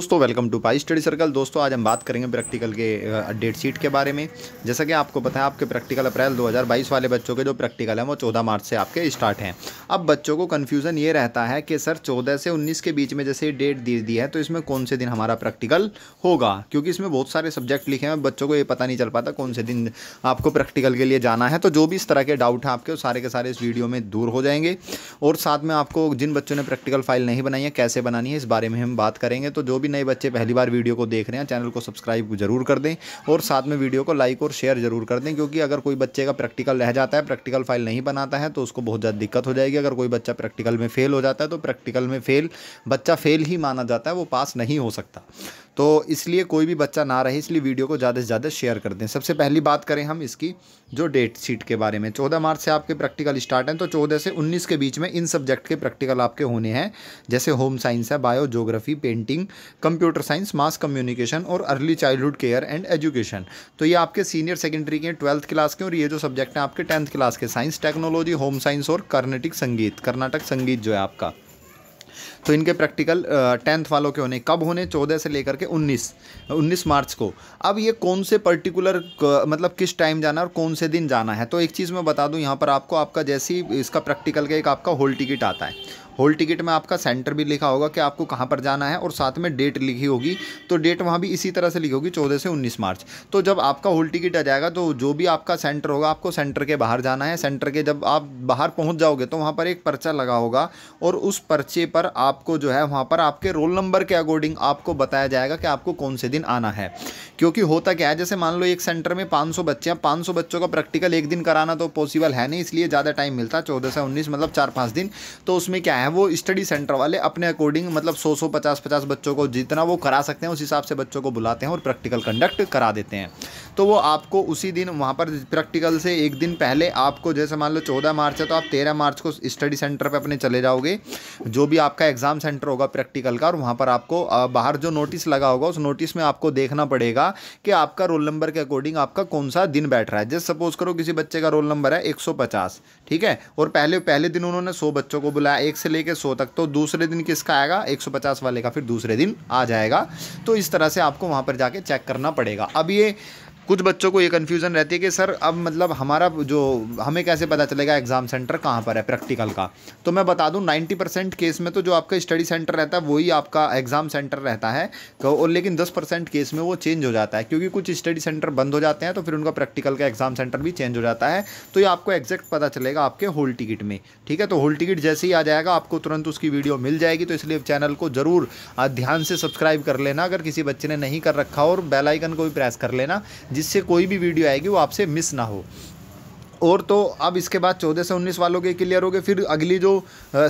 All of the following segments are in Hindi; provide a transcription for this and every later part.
दोस्तों welcome to Pi study circle दोस्तों आज हम बात करेंगे प्रैक्टिकल के डेट शीट के बारे में जैसा कि आपको पता है आपके प्रैक्टिकल अप्रैल 2022 वाले बच्चों के जो प्रैक्टिकल हैं वो 14 मार्च से आपके स्टार्ट हैं अब बच्चों को कन्फ्यूज़न ये रहता है कि सर 14 से 19 के बीच में जैसे डेट दे दी है तो इसमें कौन से दिन हमारा प्रैक्टिकल होगा क्योंकि इसमें बहुत सारे सब्जेक्ट लिखे हैं बच्चों को ये पता नहीं चल पाता कौन से दिन आपको प्रैक्टिकल के लिए जाना है तो जो भी इस तरह के डाउट हैं आपके सारे के सारे इस वीडियो में दूर हो जाएंगे और साथ में आपको जिन बच्चों ने प्रैक्टिकल फाइल नहीं बनाई है कैसे बनानी है इस बारे में हम बात करेंगे तो जो भी नए बच्चे पहली बार वीडियो को देख रहे हैं चैनल को सब्सक्राइब जरूर कर दें और साथ में वीडियो को लाइक और शेयर जरूर कर दें क्योंकि अगर कोई बच्चे का प्रैक्टिकल रह जाता है प्रैक्टिकल फाइल नहीं बनाता है तो उसको बहुत ज़्यादा दिक्कत हो जाएगी अगर कोई बच्चा प्रैक्टिकल में फ़ेल हो जाता है तो प्रैक्टिकल में फ़ेल बच्चा फ़ेल ही माना जाता है वो पास नहीं हो सकता तो इसलिए कोई भी बच्चा ना रहे इसलिए वीडियो को ज़्यादा से ज़्यादा शेयर कर दें सबसे पहली बात करें हम इसकी जो डेट शीट के बारे में चौदह मार्च से आपके प्रैक्टिकल स्टार्ट हैं तो चौदह से उन्नीस के बीच में इन सब्जेक्ट के प्रैक्टिकल आपके होने हैं जैसे होम साइंस है bio geography painting computer science mass communication और early childhood care and education तो ये आपके सीनियर सेकेंडरी के ट्वेल्थ क्लास के और ये जो सब्जेक्ट हैं आपके टेंथ क्लास के साइंस टेक्नोलॉजी होम साइंस और कर्नाटिक संगीत कर्नाटक संगीत जो है आपका तो इनके प्रैक्टिकल टेंथ वालों के होने कब होने चौदह से लेकर के उन्नीस उन्नीस मार्च को अब ये कौन से पर्टिकुलर मतलब किस टाइम जाना और कौन से दिन जाना है तो एक चीज़ मैं बता दूँ यहाँ पर आपको आपका जैसी इसका प्रैक्टिकल का एक आपका होल टिकट आता है होल टिकट में आपका सेंटर भी लिखा होगा कि आपको कहाँ पर जाना है और साथ में डेट लिखी होगी तो डेट वहाँ भी इसी तरह से लिखी होगी चौदह से उन्नीस मार्च तो जब आपका होल टिकट आ जाएगा तो जो भी आपका सेंटर होगा आपको सेंटर के बाहर जाना है सेंटर के जब आप बाहर पहुँच जाओगे तो वहाँ पर एक पर्चा लगा होगा और उस पर्चे पर आपको जो है वहाँ पर आपके रोल नंबर के अकॉर्डिंग आपको बताया जाएगा कि आपको कौन से दिन आना है क्योंकि होता क्या है जैसे मान लो एक सेंटर में 500 बच्चे हैं 500 बच्चों का प्रैक्टिकल एक दिन कराना तो पॉसिबल है नहीं इसलिए ज़्यादा टाइम मिलता है चौदह से उन्नीस मतलब चार पाँच दिन तो उसमें क्या है वो स्टडी सेंटर वाले अपने अकॉर्डिंग मतलब सौ सौ पचास पचास बच्चों को जितना वो करा सकते हैं उस हिसाब से बच्चों को बुलाते हैं और प्रैक्टिकल कंडक्ट करा देते हैं तो वो आपको उसी दिन वहाँ पर प्रैक्टिकल से एक दिन पहले आपको जैसे मान लो चौदह मार्च है तो आप तेरह मार्च को स्टडी सेंटर पर अपने चले जाओगे जो भी आपका एग्ज़ाम सेंटर होगा प्रैक्टिकल का और वहाँ पर आपको बाहर जो नोटिस लगा होगा उस नोटिस में आपको देखना पड़ेगा कि आपका रोल नंबर के अकॉर्डिंग आपका कौन सा दिन बैठ रहा है जैसे सपोज करो किसी बच्चे का रोल नंबर है एक ठीक है और पहले पहले दिन उन्होंने सौ बच्चों को बुलाया एक से ले लेके सौ तक तो दूसरे दिन किसका आएगा 150 वाले का फिर दूसरे दिन आ जाएगा तो इस तरह से आपको वहां पर जाके चेक करना पड़ेगा अब ये कुछ बच्चों को ये कन्फ्यूज़न रहती है कि सर अब मतलब हमारा जो हमें कैसे पता चलेगा एग्ज़ाम सेंटर कहाँ पर है प्रैक्टिकल का तो मैं बता दूँ नाइन्टी परसेंट केस में तो जो आपका स्टडी सेंटर रहता है वही आपका एग्ज़ाम सेंटर रहता है तो और लेकिन दस परसेंट केस में वो चेंज हो जाता है क्योंकि कुछ स्टडी सेंटर बंद हो जाते हैं तो फिर उनका प्रैक्टिकल का एग्ज़ाम सेंटर भी चेंज हो जाता है तो ये आपको एग्जैक्ट पता चलेगा आपके होल टिकट में ठीक है तो होल टिकट जैसे ही आ जाएगा आपको तुरंत उसकी वीडियो मिल जाएगी तो इसलिए चैनल को ज़रूर ध्यान से सब्सक्राइब कर लेना अगर किसी बच्चे ने नहीं कर रखा और बेलाइकन को भी प्रेस कर लेना जिससे कोई भी वीडियो आएगी वो आपसे मिस ना हो और तो अब इसके बाद 14 से 19 वालों के क्लियर हो गए फिर अगली जो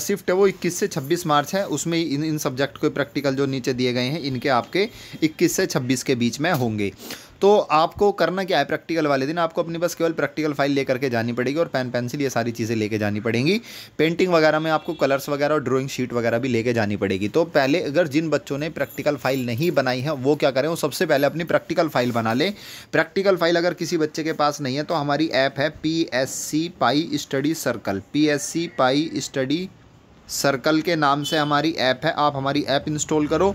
शिफ्ट है वो 21 से 26 मार्च है उसमें इन इन सब्जेक्ट के प्रैक्टिकल जो नीचे दिए गए हैं इनके आपके 21 से 26 के बीच में होंगे तो आपको करना क्या है प्रैक्टिकल वाले दिन आपको अपनी बस केवल प्रैक्टिकल फाइल लेकर के जानी पड़ेगी और पेन पेंसिल ये सारी चीज़ें लेके जानी पड़ेंगी पेंटिंग वगैरह में आपको कलर्स वगैरह और ड्राइंग शीट वगैरह भी लेके जानी पड़ेगी तो पहले अगर जिन बच्चों ने प्रैक्टिकल फाइल नहीं बनाई है वो क्या करें वो सबसे पहले अपनी प्रैक्टिकल फाइल बना लें प्रैक्टिकल फाइल अगर किसी बच्चे के पास नहीं है तो हमारी ऐप है P S C Pi study circle P S C Pi study circle के नाम से हमारी ऐप है आप हमारी ऐप इंस्टॉल करो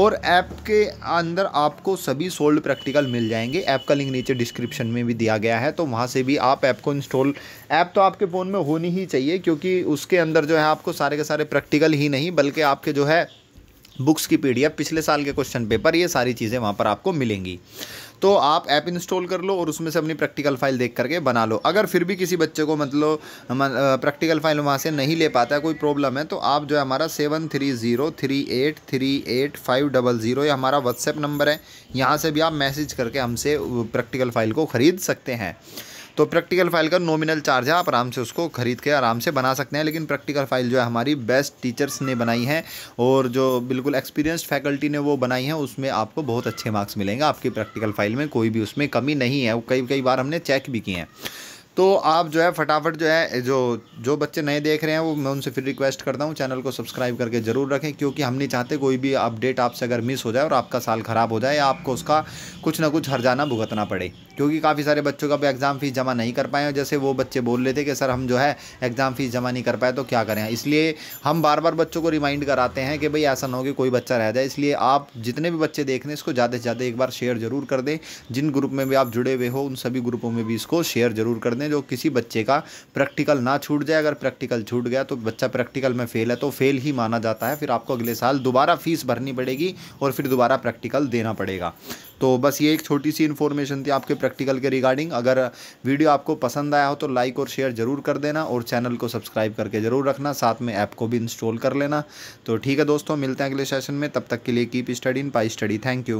और ऐप के अंदर आपको सभी सोल्ड प्रैक्टिकल मिल जाएंगे ऐप का लिंक नीचे डिस्क्रिप्शन में भी दिया गया है तो वहाँ से भी आप ऐप को इंस्टॉल ऐप तो आपके फ़ोन में होनी ही चाहिए क्योंकि उसके अंदर जो है आपको सारे के सारे प्रैक्टिकल ही नहीं बल्कि आपके जो है बुक्स की पी पिछले साल के क्वेश्चन पेपर ये सारी चीज़ें वहाँ पर आपको मिलेंगी तो आप ऐप इंस्टॉल कर लो और उसमें से अपनी प्रैक्टिकल फाइल देख करके बना लो अगर फिर भी किसी बच्चे को मतलब प्रैक्टिकल फाइल वहाँ से नहीं ले पाता है कोई प्रॉब्लम है तो आप जो है हमारा seven three zero three eight three eight five double zero ये हमारा व्हाट्सएप नंबर है यहाँ से भी आप मैसेज करके हमसे प्रैक्टिकल फाइल को ख़रीद सकते हैं तो प्रैक्टिकल फाइल का नॉमिनल चार्ज है आप आराम से उसको खरीद के आराम से बना सकते हैं लेकिन प्रैक्टिकल फाइल जो है हमारी बेस्ट टीचर्स ने बनाई है और जो बिल्कुल एक्सपीरियंस फैकल्टी ने वो बनाई है उसमें आपको बहुत अच्छे मार्क्स मिलेंगे आपकी प्रैक्टिकल फाइल में कोई भी उसमें कमी नहीं है कई कई बार हमने चेक भी किए हैं तो आप जो है फटाफट जो है जो जो बच्चे नए देख रहे हैं वो मैं उनसे फिर रिक्वेस्ट करता हूँ चैनल को सब्सक्राइब करके ज़रूर रखें क्योंकि हम नहीं चाहते कोई भी अपडेट आपसे अगर मिस हो जाए और आपका साल ख़राब हो जाए आपको उसका कुछ ना कुछ जाना भुगतना पड़े क्योंकि काफ़ी सारे बच्चों का भी एग्ज़ाम फ़ीस जमा नहीं कर पाए जैसे वो बच्चे बोल रहे थे कि सर हम जो है एग्ज़ाम फ़ीस जमा नहीं कर पाए तो क्या करें इसलिए हम बार बार बच्चों को रिमाइंड कराते हैं कि भाई ऐसा ना हो कि कोई बच्चा रह जाए इसलिए आप जितने भी बच्चे देख रहे हैं इसको ज़्यादा से ज़्यादा एक बार शेयर ज़रूर कर दें जिन ग्रुप में भी आप जुड़े हुए हो उन सभी ग्रुपों में भी इसको शेयर ज़रूर कर दें हैं जो किसी बच्चे का प्रैक्टिकल ना छूट जाए अगर प्रैक्टिकल छूट गया तो बच्चा प्रैक्टिकल में फेल है तो फेल ही माना जाता है फिर आपको अगले साल दोबारा फीस भरनी पड़ेगी और फिर दोबारा प्रैक्टिकल देना पड़ेगा तो बस ये एक छोटी सी इन्फॉर्मेशन थी आपके प्रैक्टिकल के रिगार्डिंग अगर वीडियो आपको पसंद आया हो तो लाइक और शेयर ज़रूर कर देना और चैनल को सब्सक्राइब करके ज़रूर रखना साथ में ऐप को भी इंस्टॉल कर लेना तो ठीक है दोस्तों मिलते हैं अगले सेशन में तब तक के लिए keep study in Pi study thank you